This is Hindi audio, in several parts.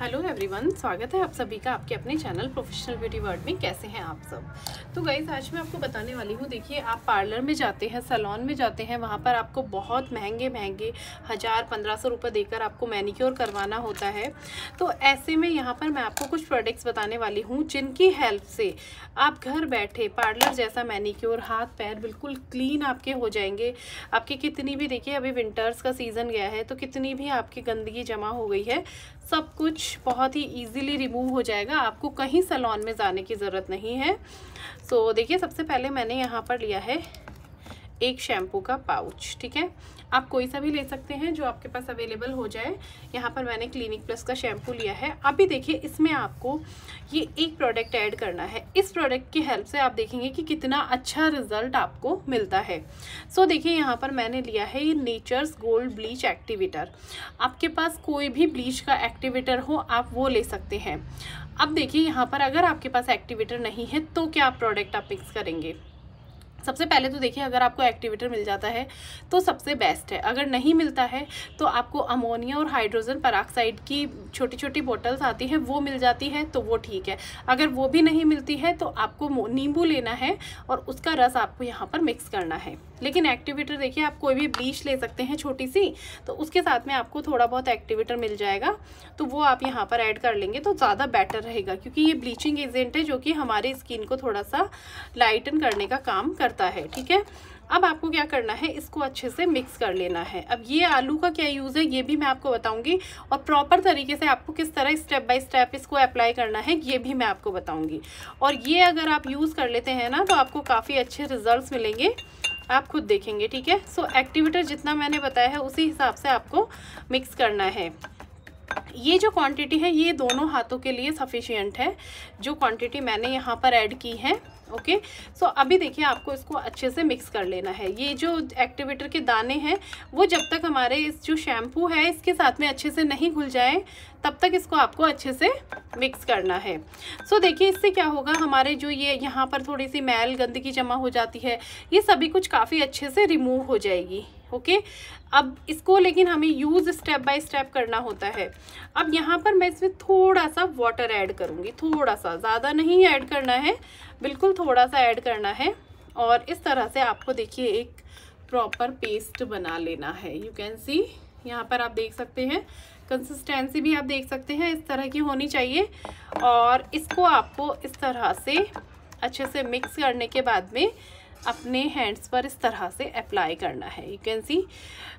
हेलो एवरीवन स्वागत है आप सभी का आपके अपने चैनल प्रोफेशनल ब्यूटी वर्ल्ड में कैसे हैं आप सब तो गाइज आज मैं आपको बताने वाली हूँ देखिए आप पार्लर में जाते हैं सैलॉन में जाते हैं वहाँ पर आपको बहुत महंगे महंगे हज़ार पंद्रह सौ रुपये देकर आपको मैनिक्योर करवाना होता है तो ऐसे में यहाँ पर मैं आपको कुछ प्रोडक्ट्स बताने वाली हूँ जिनकी हेल्प से आप घर बैठे पार्लर जैसा मैनिक्योर हाथ पैर बिल्कुल क्लीन आपके हो जाएंगे आपकी कितनी भी देखिए अभी विंटर्स का सीज़न गया है तो कितनी भी आपकी गंदगी जमा हो गई है सब कुछ बहुत ही इजीली रिमूव हो जाएगा आपको कहीं सलोन में जाने की ज़रूरत नहीं है सो देखिए सबसे पहले मैंने यहाँ पर लिया है एक शैम्पू का पाउच ठीक है आप कोई सा भी ले सकते हैं जो आपके पास अवेलेबल हो जाए यहाँ पर मैंने क्लिनिक प्लस का शैम्पू लिया है अभी देखिए इसमें आपको ये एक प्रोडक्ट ऐड करना है इस प्रोडक्ट की हेल्प से आप देखेंगे कि कितना अच्छा रिजल्ट आपको मिलता है सो देखिए यहाँ पर मैंने लिया है ये नेचर्स गोल्ड ब्लीच एक्टिवेटर आपके पास कोई भी ब्लीच का एक्टिवेटर हो आप वो ले सकते हैं अब देखिए यहाँ पर अगर आपके पास एक्टिवेटर नहीं है तो क्या प्रोडक्ट आप मिक्स करेंगे सबसे पहले तो देखिए अगर आपको एक्टिवेटर मिल जाता है तो सबसे बेस्ट है अगर नहीं मिलता है तो आपको अमोनिया और हाइड्रोजन पराक्साइड की छोटी छोटी बोटल्स आती हैं वो मिल जाती है तो वो ठीक है अगर वो भी नहीं मिलती है तो आपको नींबू लेना है और उसका रस आपको यहाँ पर मिक्स करना है लेकिन एक्टिवेटर देखिए आप कोई भी ब्लीच ले सकते हैं छोटी सी तो उसके साथ में आपको थोड़ा बहुत एक्टिवेटर मिल जाएगा तो वो आप यहाँ पर ऐड कर लेंगे तो ज़्यादा बेटर रहेगा क्योंकि ये ब्लीचिंग एजेंट है जो कि हमारे स्किन को थोड़ा सा लाइटन करने का काम कर करता है ठीक है अब आपको क्या करना है इसको अच्छे से मिक्स कर लेना है अब ये आलू का क्या यूज़ है ये भी मैं आपको बताऊंगी और प्रॉपर तरीके से आपको किस तरह स्टेप बाय स्टेप इसको अप्लाई करना है ये भी मैं आपको बताऊंगी और ये अगर आप यूज़ कर लेते हैं ना तो आपको काफ़ी अच्छे रिजल्ट मिलेंगे आप खुद देखेंगे ठीक है सो एक्टिवेटर जितना मैंने बताया है उसी हिसाब से आपको मिक्स करना है ये जो क्वान्टिटी है ये दोनों हाथों के लिए सफिशियंट है जो क्वान्टिटी मैंने यहाँ पर ऐड की है ओके सो अभी देखिए आपको इसको अच्छे से मिक्स कर लेना है ये जो एक्टिवेटर के दाने हैं वो जब तक हमारे इस जो शैम्पू है इसके साथ में अच्छे से नहीं घुल जाए तब तक इसको आपको अच्छे से मिक्स करना है सो so, देखिए इससे क्या होगा हमारे जो ये यहाँ पर थोड़ी सी मैल गंदगी जमा हो जाती है ये सभी कुछ काफ़ी अच्छे से रिमूव हो जाएगी ओके अब इसको लेकिन हमें यूज़ स्टेप बाय स्टेप करना होता है अब यहाँ पर मैं इसमें थोड़ा सा वाटर ऐड करूँगी थोड़ा सा ज़्यादा नहीं ऐड करना है बिल्कुल थोड़ा सा ऐड करना है और इस तरह से आपको देखिए एक प्रॉपर पेस्ट बना लेना है यू कैन सी यहाँ पर आप देख सकते हैं कंसिस्टेंसी भी आप देख सकते हैं इस तरह की होनी चाहिए और इसको आपको इस तरह से अच्छे से मिक्स करने के बाद में अपने हैंड्स पर इस तरह से अप्लाई करना है यू कैन सी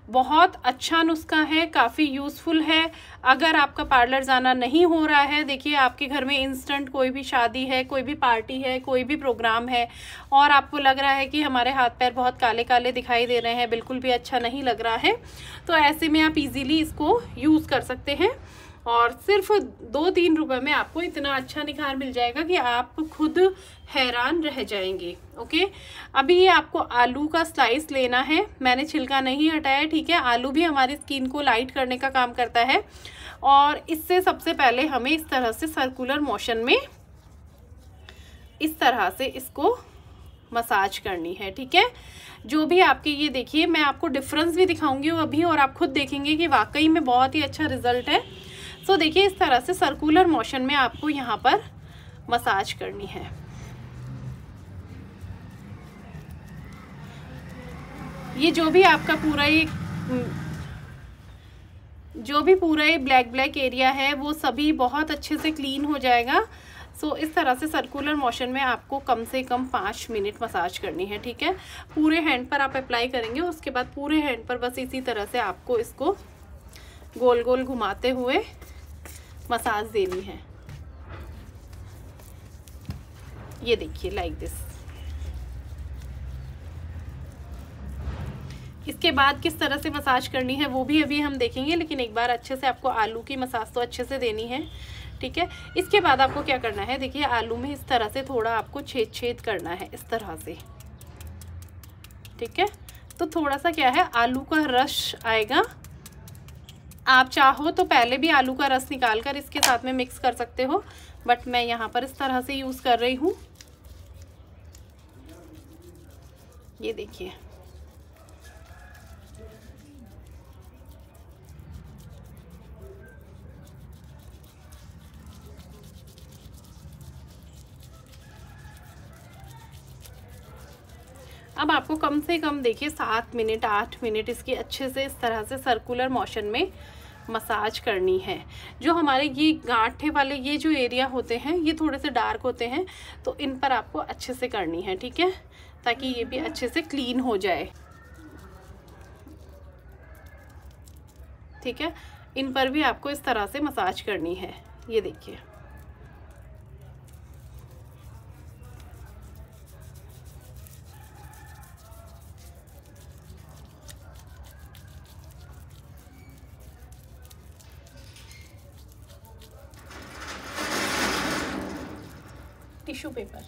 बहुत अच्छा नुस्खा है काफ़ी यूज़फुल है अगर आपका पार्लर जाना नहीं हो रहा है देखिए आपके घर में इंस्टेंट कोई भी शादी है कोई भी पार्टी है कोई भी प्रोग्राम है और आपको लग रहा है कि हमारे हाथ पैर बहुत काले काले दिखाई दे रहे हैं बिल्कुल भी अच्छा नहीं लग रहा है तो ऐसे में आप इजीली इसको यूज़ कर सकते हैं और सिर्फ दो तीन रुपए में आपको इतना अच्छा निखार मिल जाएगा कि आप खुद हैरान रह जाएंगे ओके अभी ये आपको आलू का स्लाइस लेना है मैंने छिलका नहीं हटाया ठीक है आलू भी हमारी स्किन को लाइट करने का काम करता है और इससे सबसे पहले हमें इस तरह से सर्कुलर मोशन में इस तरह से इसको मसाज करनी है ठीक है जो भी आपके ये देखिए मैं आपको डिफरेंस भी दिखाऊंगी अभी और आप खुद देखेंगे कि वाकई में बहुत ही अच्छा रिजल्ट है सो देखिए इस तरह से सर्कुलर मोशन में आपको यहाँ पर मसाज करनी है ये जो भी आपका पूरा ये हम्म, जो भी पूरा ये ब्लैक ब्लैक एरिया है वो सभी बहुत अच्छे से क्लीन हो जाएगा सो so, इस तरह से सर्कुलर मोशन में आपको कम से कम पाँच मिनट मसाज करनी है ठीक है पूरे हैंड पर आप अप्लाई करेंगे उसके बाद पूरे हैंड पर बस इसी तरह से आपको इसको गोल गोल घुमाते हुए मसाज देनी है ये देखिए लाइक दिस इसके बाद किस तरह से मसाज करनी है वो भी अभी हम देखेंगे लेकिन एक बार अच्छे से आपको आलू की मसाज तो अच्छे से देनी है ठीक है इसके बाद आपको क्या करना है देखिए आलू में इस तरह से थोड़ा आपको छेद छेद करना है इस तरह से ठीक है तो थोड़ा सा क्या है आलू का रश आएगा आप चाहो तो पहले भी आलू का रस निकाल कर इसके साथ में मिक्स कर सकते हो बट मैं यहाँ पर इस तरह से यूज़ कर रही हूँ ये देखिए अब आपको कम से कम देखिए सात मिनट आठ मिनट इसकी अच्छे से इस तरह से सर्कुलर मोशन में मसाज करनी है जो हमारे ये गांठे वाले ये जो एरिया होते हैं ये थोड़े से डार्क होते हैं तो इन पर आपको अच्छे से करनी है ठीक है ताकि ये भी अच्छे से क्लीन हो जाए ठीक है इन पर भी आपको इस तरह से मसाज करनी है ये देखिए टिश्यू पेपर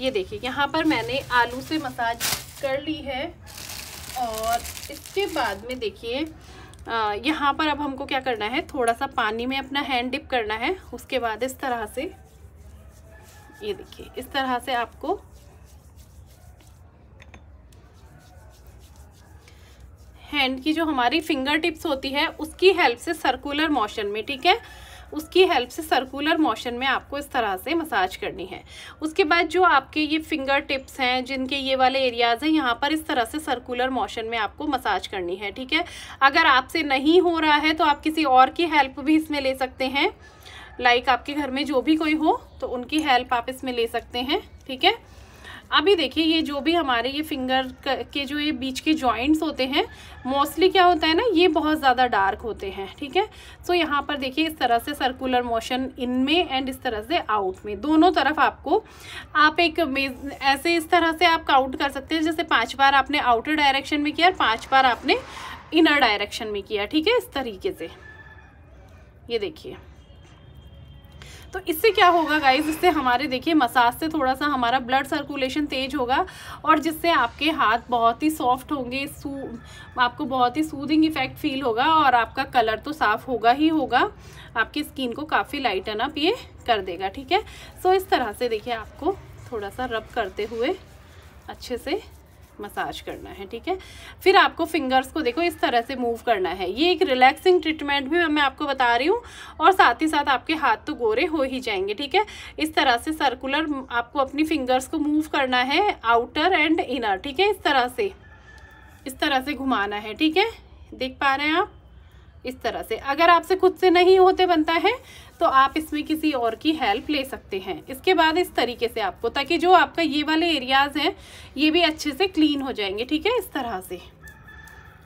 ये देखिए यहाँ पर मैंने आलू से मसाज कर ली है और इसके बाद में देखिए यहाँ पर अब हमको क्या करना है थोड़ा सा पानी में अपना हैंड डिप करना है उसके बाद इस तरह से ये देखिए इस तरह से आपको हैंड की जो हमारी फिंगर टिप्स होती है उसकी हेल्प से सर्कुलर मोशन में ठीक है उसकी हेल्प से सर्कुलर मोशन में आपको इस तरह से मसाज करनी है उसके बाद जो आपके ये फिंगर टिप्स हैं जिनके ये वाले एरियाज़ हैं यहाँ पर इस तरह से सर्कुलर मोशन में आपको मसाज करनी है ठीक है अगर आपसे नहीं हो रहा है तो आप किसी और की हेल्प भी इसमें ले सकते हैं लाइक like आपके घर में जो भी कोई हो तो उनकी हेल्प आप इसमें ले सकते हैं ठीक है अभी देखिए ये जो भी हमारे ये फिंगर के जो ये बीच के जॉइंट्स होते हैं मोस्टली क्या होता है ना ये बहुत ज़्यादा डार्क होते हैं ठीक है सो so, यहाँ पर देखिए इस तरह से सर्कुलर मोशन इन में एंड इस तरह से आउट में दोनों तरफ आपको आप एक ऐसे इस तरह से आप काउंट कर सकते हैं जैसे पाँच बार आपने आउटर डायरेक्शन में किया और पाँच बार आपने इनर डायरेक्शन में किया ठीक है इस तरीके से ये देखिए तो इससे क्या होगा गाइज इससे हमारे देखिए मसाज से थोड़ा सा हमारा ब्लड सर्कुलेशन तेज होगा और जिससे आपके हाथ बहुत ही सॉफ्ट होंगे आपको बहुत ही सूदिंग इफेक्ट फील होगा और आपका कलर तो साफ़ होगा ही होगा आपकी स्किन को काफ़ी लाइटन अप ये कर देगा ठीक है सो इस तरह से देखिए आपको थोड़ा सा रब करते हुए अच्छे से मसाज करना है ठीक है फिर आपको फिंगर्स को देखो इस तरह से मूव करना है ये एक रिलैक्सिंग ट्रीटमेंट भी मैं आपको बता रही हूँ और साथ ही साथ आपके हाथ तो गोरे हो ही जाएंगे ठीक है इस तरह से सर्कुलर आपको अपनी फिंगर्स को मूव करना है आउटर एंड इनर ठीक है इस तरह से इस तरह से घुमाना है ठीक है देख पा रहे हैं आप इस तरह से अगर आपसे खुद से नहीं होते बनता है तो आप इसमें किसी और की हेल्प ले सकते हैं इसके बाद इस तरीके से आपको ताकि जो आपका ये वाले एरियाज़ हैं ये भी अच्छे से क्लीन हो जाएंगे ठीक है इस तरह से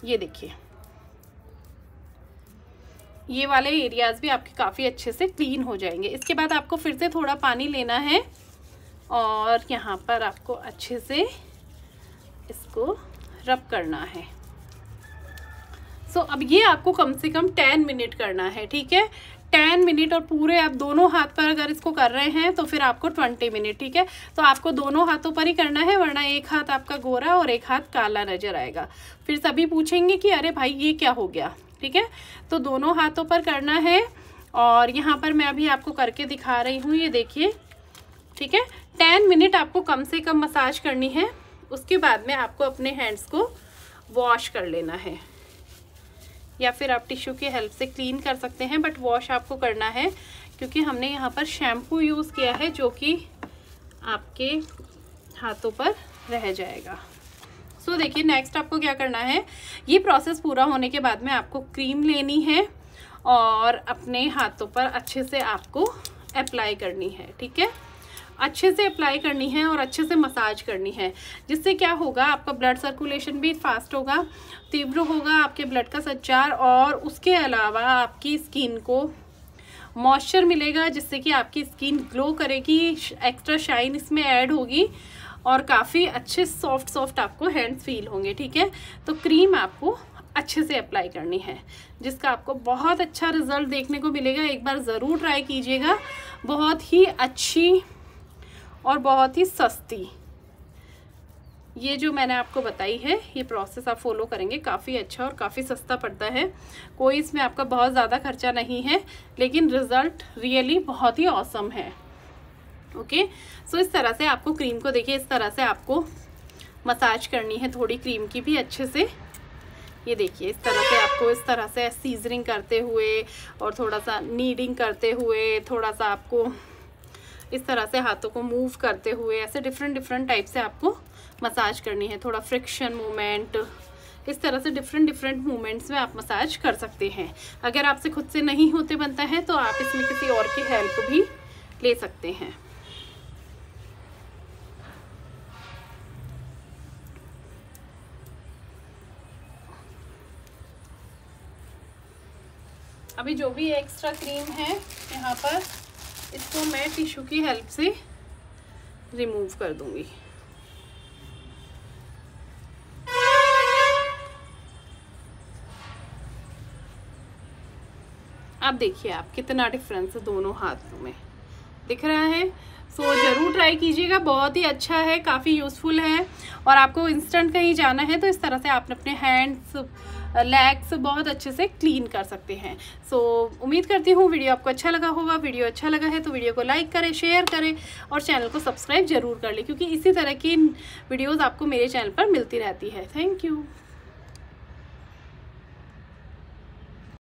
ये देखिए ये वाले एरियाज़ भी आपके काफ़ी अच्छे से क्लीन हो जाएंगे इसके बाद आपको फिर से थोड़ा पानी लेना है और यहाँ पर आपको अच्छे से इसको रब करना है सो अब ये आपको कम से कम टेन मिनट करना है ठीक है टेन मिनट और पूरे आप दोनों हाथ पर अगर इसको कर रहे हैं तो फिर आपको ट्वेंटी मिनट ठीक है तो आपको दोनों हाथों पर ही करना है वरना एक हाथ आपका गोरा और एक हाथ काला नजर आएगा फिर सभी पूछेंगे कि अरे भाई ये क्या हो गया ठीक है तो दोनों हाथों पर करना है और यहाँ पर मैं अभी आपको करके दिखा रही हूँ ये देखिए ठीक है टेन मिनट आपको कम से कम मसाज करनी है उसके बाद में आपको अपने हैंड्स को वॉश कर लेना है या फिर आप टिश्यू की हेल्प से क्लीन कर सकते हैं बट वॉश आपको करना है क्योंकि हमने यहाँ पर शैम्पू यूज़ किया है जो कि आपके हाथों पर रह जाएगा सो so, देखिए नेक्स्ट आपको क्या करना है ये प्रोसेस पूरा होने के बाद में आपको क्रीम लेनी है और अपने हाथों पर अच्छे से आपको अप्लाई करनी है ठीक है अच्छे से अप्लाई करनी है और अच्छे से मसाज करनी है जिससे क्या होगा आपका ब्लड सर्कुलेशन भी फास्ट होगा तीव्र होगा आपके ब्लड का संचार और उसके अलावा आपकी स्किन को मॉइस्चर मिलेगा जिससे कि आपकी स्किन ग्लो करेगी एक्स्ट्रा शाइन इसमें ऐड होगी और काफ़ी अच्छे सॉफ्ट सॉफ्ट आपको हैंड्स फील होंगे ठीक है तो क्रीम आपको अच्छे से अप्लाई करनी है जिसका आपको बहुत अच्छा रिजल्ट देखने को मिलेगा एक बार ज़रूर ट्राई कीजिएगा बहुत ही अच्छी और बहुत ही सस्ती ये जो मैंने आपको बताई है ये प्रोसेस आप फॉलो करेंगे काफ़ी अच्छा और काफ़ी सस्ता पड़ता है कोई इसमें आपका बहुत ज़्यादा खर्चा नहीं है लेकिन रिज़ल्ट रियली बहुत ही औसम है ओके सो इस तरह से आपको क्रीम को देखिए इस तरह से आपको मसाज करनी है थोड़ी क्रीम की भी अच्छे से ये देखिए इस तरह से आपको इस तरह से सीजरिंग करते हुए और थोड़ा सा नीडिंग करते हुए थोड़ा सा आपको इस तरह से हाथों को मूव करते हुए ऐसे डिफरेंट डिफरेंट टाइप से आपको मसाज करनी है थोड़ा फ्रिक्शन मूवमेंट इस तरह से डिफरेंट डिफरेंट मूवमेंट्स में आप मसाज कर सकते हैं अगर आपसे खुद से नहीं होते बनता है तो आप इसमें किसी और की हेल्प भी ले सकते हैं अभी जो भी एक्स्ट्रा क्रीम है यहाँ पर इसको मैं टिशू की हेल्प से रिमूव कर दूंगी अब देखिए आप कितना डिफरेंस है दोनों हाथों में दिख रहा है सो so, ज़रूर ट्राई कीजिएगा बहुत ही अच्छा है काफ़ी यूज़फुल है और आपको इंस्टेंट कहीं जाना है तो इस तरह से आपने अपने हैंड्स लैग्स बहुत अच्छे से क्लीन कर सकते हैं सो so, उम्मीद करती हूँ वीडियो आपको अच्छा लगा होगा वीडियो अच्छा लगा है तो वीडियो को लाइक करें शेयर करें और चैनल को सब्सक्राइब ज़रूर कर लें क्योंकि इसी तरह की वीडियोज़ आपको मेरे चैनल पर मिलती रहती है थैंक यू